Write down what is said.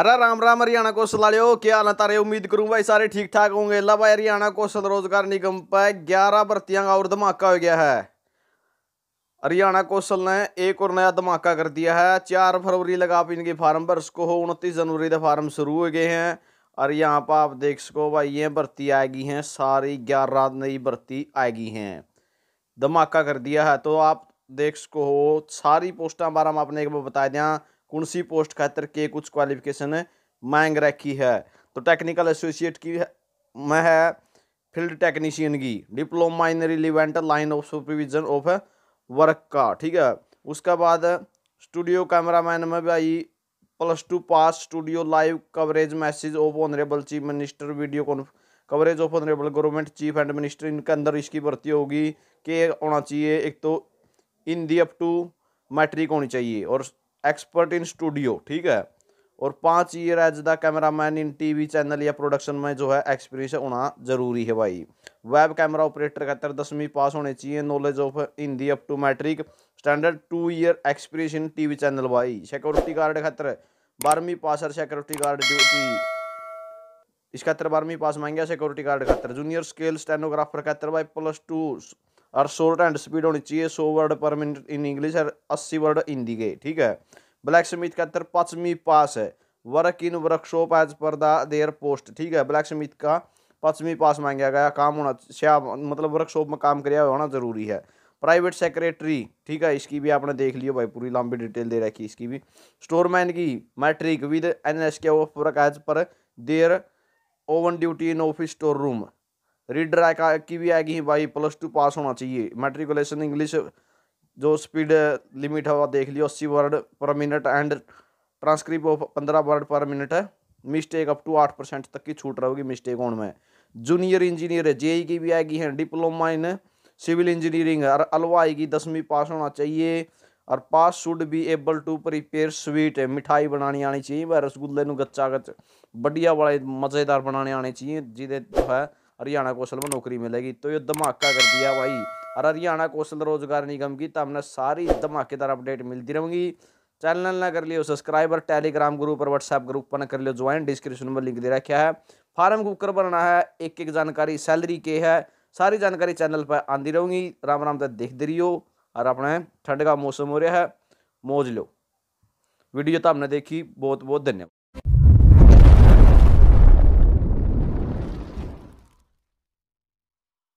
अरे राम राम हरियाणा कौशल वालों क्या हाल तारे उम्मीद करूँ भाई सारे ठीक ठाक होंगे ला भाई हरियाणा कौशल रोजगार निगम पर ग्यारह भर्तियां का और धमाका हो गया है हरियाणा कौशल ने एक और नया धमाका कर दिया है चार फरवरी लगा आप इनके फार्म भर सको हो उनतीस जनवरी तक फार्म शुरू हो गए हैं और यहाँ पर आप देख सको भाई ये भर्ती आएगी हैं सारी ग्यारह नई भर्ती आएगी हैं धमाका कर दिया है तो आप देख सको हो सारी पोस्टा बारे में आपने एक बार बता दें कौन सी पोस्ट खातर के कुछ क्वालिफिकेशन मांग रखी है तो टेक्निकल एसोसिएट की में है फील्ड टेक्नीशियन की diploma in relevant line of supervision of work का ठीक है उसका बाद स्टूडियो कैमरामैन में भी I plus two pass studio live coverage message of honourable chief minister video coverage of honourable government chief and minister इनके अंदर इसकी भर्ती होगी के होना चाहिए एक तो इन दी अप टू मैट्रिक होनी चाहिए और एक्सपर्ट इन स्टूडियो ठीक है और पाँच year as the camera man in TV channel या प्रोडक्शन में जो है एक्सपीरियंस होना जरूरी है भाई वेब कैमरा ऑपरेटर कहते दसवीं पास होने चाहिए knowledge of Hindi up to matric standard two year experience in TV channel भाई सिक्योरिटी गार्ड खतर बारहवीं पास है सिक्योरिटी गार्ड ड्यूटी इसका बारहवीं पास मांगे सिक्योरिटी गार्ड का जूनियर स्केल स्टेनोग्राफर का भाई प्लस टू और शॉर्ट एंड स्पीड होनी चाहिए सौ word per minute in English और अस्सी वर्ड हिंदी के ठीक है ब्लैक स्मिथ का उत्तर पश्चिमी पास है work in workshop as per their post ठीक है ब्लैक स्मिथ का पश्चिमी पास मांगा गया काम होना श्या मतलब वर्कशॉप में काम कराया होना जरूरी है प्राइवेट सेक्रेटरी ठीक है इसकी भी आपने देख लियो भाई पूरी लंबी डिटेल दे रखी इसकी भी स्टोरमैन की matric with N S K of work as per their own duty in office store room reader आएगा की भी आएगी भाई प्लस टू पास होना चाहिए मेट्रिकुलेशन इंग्लिश जो स्पीड लिमिट है वह देख लियो अस्सी word per minute and transcript of पंद्रह वर्ड पर मिनट है मिस्टेक अप टू आठ परसेंट तक की छूट रहेगी मिस्टेक ऑन में जूनियर इंजीनियर है जेई e की भी आएगी है डिप्लोमा इन सिविल इंजीनियरिंग और अलवा आएगी दसवीं पास होना चाहिए और पास should be able to prepare sweet मिठाई बनानी आनी चाहिए वह रसगुल्ले गच्चा गच बढ़िया बड़ा मज़ेदार बनाने आने चाहिए जिदे जो है हरियाणा कौशल में नौकरी मिलेगी तो ये धमाका कर दिया भाई और हरियाणा कौशल रोजगार निगम की तो हमने सारी धमाकेदार अपडेट मिलती रहूँगी चैनल ना कर लियो सब्सक्राइब और टेलीग्राम ग्रुप और व्हाट्सएप ग्रुप पर ना कर लियो ज्वाइन डिस्क्रिप्शन में लिंक दे रखा है फार्म कुकर बनाना है एक एक जानकारी सैलरी के है सारी जानकारी चैनल पर आती रहूँगी राम राम तक देखते रहियो और अपने ठंड का मौसम हो रहा है मौज लो वीडियो तो आपने देखी बहुत बहुत धन्यवाद